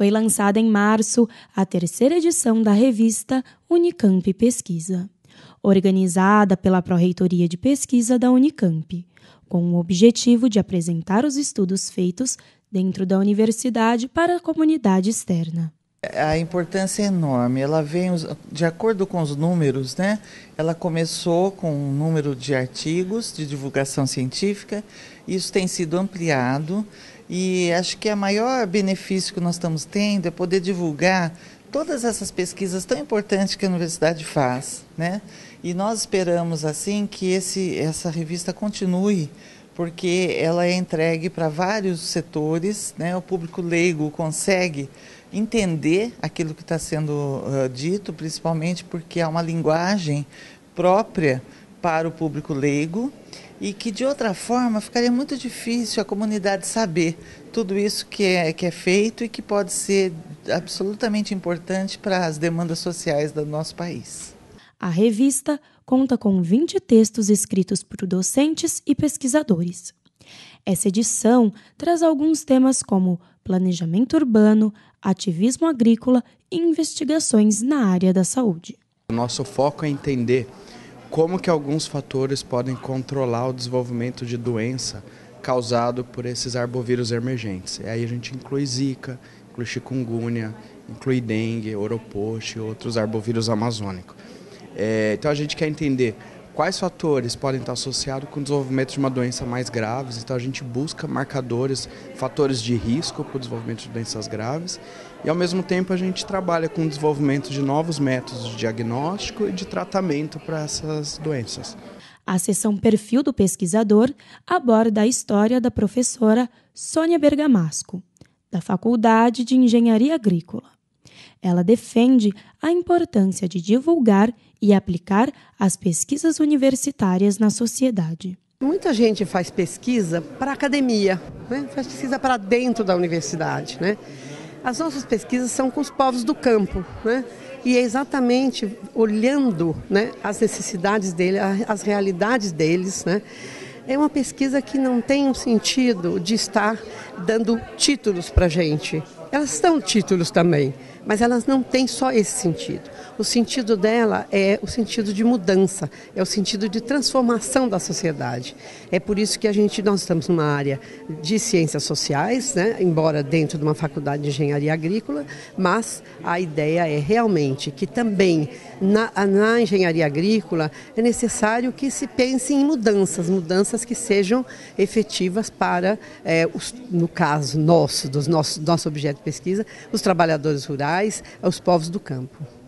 foi lançada em março a terceira edição da revista Unicamp Pesquisa, organizada pela Proreitoria de Pesquisa da Unicamp, com o objetivo de apresentar os estudos feitos dentro da universidade para a comunidade externa a importância é enorme. Ela vem, de acordo com os números, né? Ela começou com um número de artigos de divulgação científica, isso tem sido ampliado e acho que o é maior benefício que nós estamos tendo é poder divulgar todas essas pesquisas tão importantes que a universidade faz, né? E nós esperamos assim que esse essa revista continue porque ela é entregue para vários setores, né? o público leigo consegue entender aquilo que está sendo uh, dito, principalmente porque há uma linguagem própria para o público leigo e que de outra forma ficaria muito difícil a comunidade saber tudo isso que é, que é feito e que pode ser absolutamente importante para as demandas sociais do nosso país. A revista conta com 20 textos escritos por docentes e pesquisadores. Essa edição traz alguns temas como planejamento urbano, ativismo agrícola e investigações na área da saúde. O nosso foco é entender como que alguns fatores podem controlar o desenvolvimento de doença causado por esses arbovírus emergentes. E aí a gente inclui zika, inclui chikungunya, inclui dengue, oropoche e outros arbovírus amazônicos. É, então a gente quer entender quais fatores podem estar associados com o desenvolvimento de uma doença mais grave. Então a gente busca marcadores, fatores de risco para o desenvolvimento de doenças graves. E ao mesmo tempo a gente trabalha com o desenvolvimento de novos métodos de diagnóstico e de tratamento para essas doenças. A seção Perfil do Pesquisador aborda a história da professora Sônia Bergamasco, da Faculdade de Engenharia Agrícola. Ela defende a importância de divulgar e aplicar as pesquisas universitárias na sociedade. Muita gente faz pesquisa para a academia, né? faz pesquisa para dentro da universidade. Né? As nossas pesquisas são com os povos do campo, né? e é exatamente olhando né, as necessidades deles, as realidades deles. Né? É uma pesquisa que não tem um sentido de estar dando títulos para a gente. Elas dão títulos também, mas elas não têm só esse sentido. O sentido dela é o sentido de mudança, é o sentido de transformação da sociedade. É por isso que a gente nós estamos numa área de ciências sociais, né? embora dentro de uma faculdade de engenharia agrícola, mas a ideia é realmente que também na, na engenharia agrícola é necessário que se pense em mudanças, mudanças que sejam efetivas para, é, os, no caso nosso, dos nossos nosso objeto pesquisa, os trabalhadores rurais, aos povos do campo.